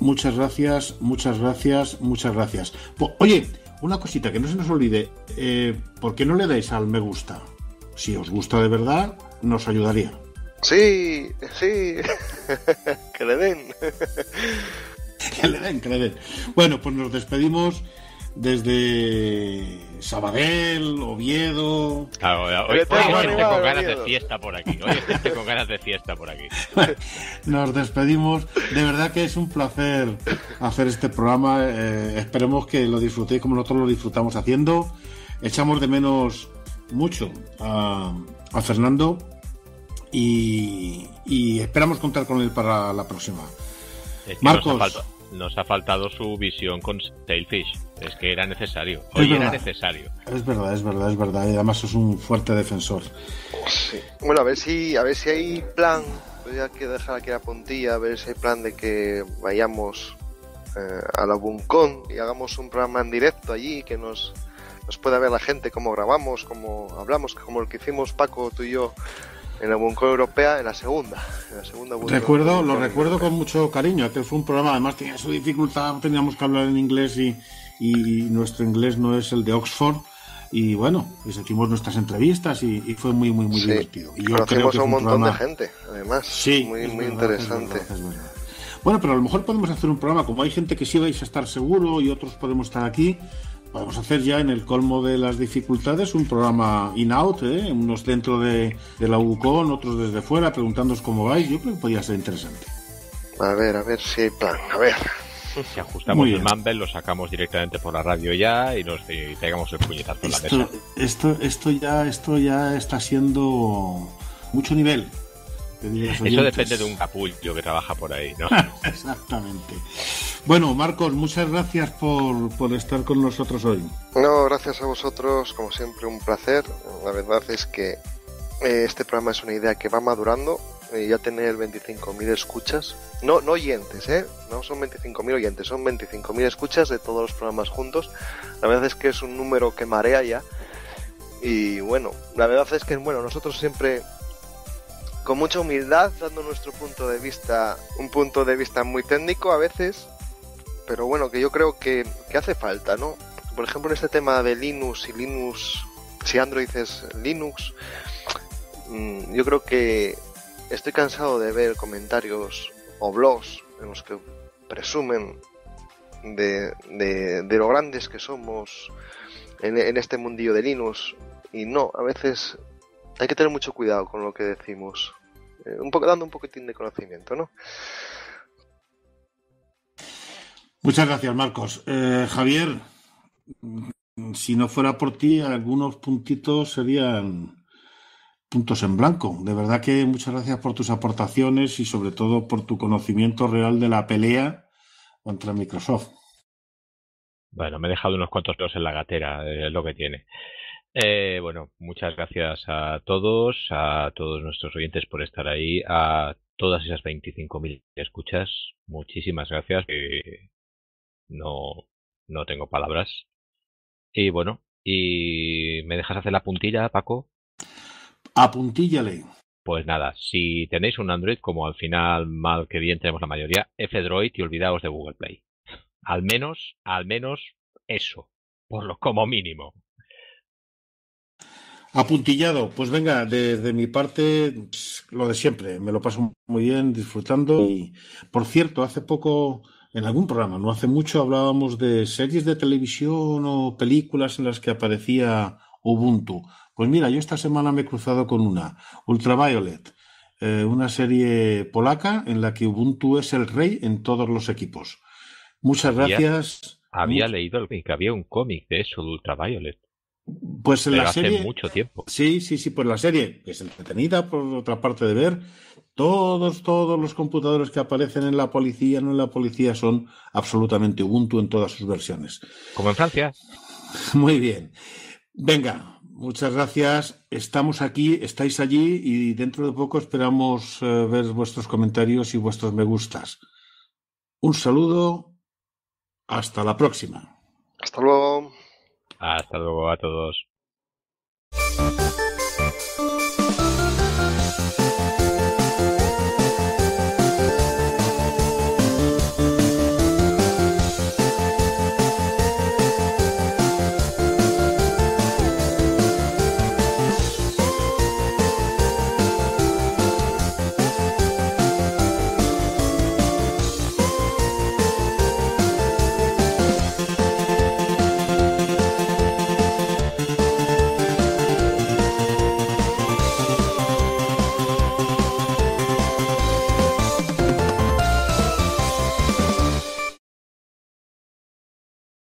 Muchas gracias, muchas gracias, muchas gracias. Oye, una cosita que no se nos olvide, eh, ¿por qué no le dais al me gusta? Si os gusta de verdad, nos ayudaría. Sí, sí, que le den. que le den, que le den. Bueno, pues nos despedimos desde Sabadell, Oviedo. hoy, ganas de fiesta por aquí. Hoy con ganas de fiesta por aquí. Nos despedimos. De verdad que es un placer hacer este programa. Eh, esperemos que lo disfrutéis como nosotros lo disfrutamos haciendo. Echamos de menos mucho a, Fernando y, esperamos contar con él para la próxima. Marcos. nos ha faltado su visión con Tailfish. Es que era necesario. Hoy era necesario. Es verdad, es verdad, es verdad. Y además es un fuerte defensor. Bueno, a ver si, a ver si hay plan. Voy a dejar aquí la puntilla, a ver si hay plan de que vayamos eh, a la Buncon y hagamos un programa en directo allí que nos, nos pueda ver la gente cómo grabamos, cómo hablamos, como el que hicimos Paco, tú y yo en la Buncon Europea en la segunda. segunda recuerdo, lo recuerdo con mucho cariño. Que fue un programa, además tenía su dificultad, teníamos que hablar en inglés y y nuestro inglés no es el de Oxford. Y bueno, pues hicimos nuestras entrevistas y, fue muy, muy, muy divertido. Y yo creo que a un montón de gente, además. Sí, muy, muy interesante. Bueno, pero a lo mejor podemos hacer un programa, como hay gente que sí vais a estar seguro y otros podemos estar aquí, podemos hacer ya en el colmo de las dificultades un programa in-out, ¿eh? unos dentro de, la UCON, otros desde fuera, preguntándoos cómo vais. Yo creo que podría ser interesante. A ver, a ver si plan, a ver. Si ajustamos el Mambel, lo sacamos directamente por la radio ya y nos pegamos el puñetazo en la mesa. Esto, esto, ya, esto ya está siendo mucho nivel. Eso depende de un capullo que trabaja por ahí, ¿no? Exactamente. Bueno, Marcos, muchas gracias por, estar con nosotros hoy. No, gracias a vosotros, como siempre, un placer. La verdad es que eh, este programa es una idea que va madurando eh, ya tener 25.000 escuchas. No, no oyentes, ¿eh? No son 25.000 oyentes, son 25.000 escuchas de todos los programas juntos. La verdad es que es un número que marea ya. Y bueno, la verdad es que bueno, nosotros siempre con mucha humildad dando nuestro punto de vista, un punto de vista muy técnico a veces, pero bueno, que yo creo que, que hace falta, ¿no? Por ejemplo, en este tema de Linux y Linux, si Android es Linux, mm, yo creo que Estoy cansado de ver comentarios o blogs en los que presumen de, lo grandes que somos en, este mundillo de Linux. Y no, a veces hay que tener mucho cuidado con lo que decimos. Eh, un poco, dando un poquitín de conocimiento, ¿no? Muchas gracias, Marcos. Eh, Javier, si no fuera por ti, algunos puntitos serían puntos en blanco. De verdad que muchas gracias por tus aportaciones y sobre todo por tu conocimiento real de la pelea contra Microsoft. Bueno, me he dejado unos cuantos dos en la gatera, eh, es lo que tiene. Eh, bueno, muchas gracias a todos, a todos nuestros oyentes por estar ahí, a todas esas 25.000 escuchas. Muchísimas gracias. no, no tengo palabras. Y bueno, y ¿me dejas hacer la puntilla, Paco? Apuntíllale. Pues nada, si tenéis un Android, como al final mal que bien tenemos la mayoría, F-Droid y olvidaos de Google Play. Al menos, al menos eso, por lo como mínimo. Apuntillado, pues venga, desde mi parte, lo de siempre, me lo paso muy bien disfrutando. Y por cierto, hace poco, en algún programa, no hace mucho, hablábamos de series de televisión o películas en las que aparecía Ubuntu. Pues mira, yo esta semana me he cruzado con una, Ultraviolet, eh, una serie polaca en la que Ubuntu es el rey en todos los equipos. Muchas gracias. Había, leído que había un cómic de eso, de Ultraviolet. Pues en hace mucho tiempo. Sí, sí, sí, pues la serie es entretenida, por otra parte, de ver. Todos, todos los computadores que aparecen en la policía, no en la policía, son absolutamente Ubuntu en todas sus versiones. Como en Francia. Muy bien. Venga, Muchas gracias. Estamos aquí, estáis allí y dentro de poco esperamos eh, ver vuestros comentarios y vuestros me gustas. Un saludo. Hasta la próxima. Hasta luego. Hasta luego a todos.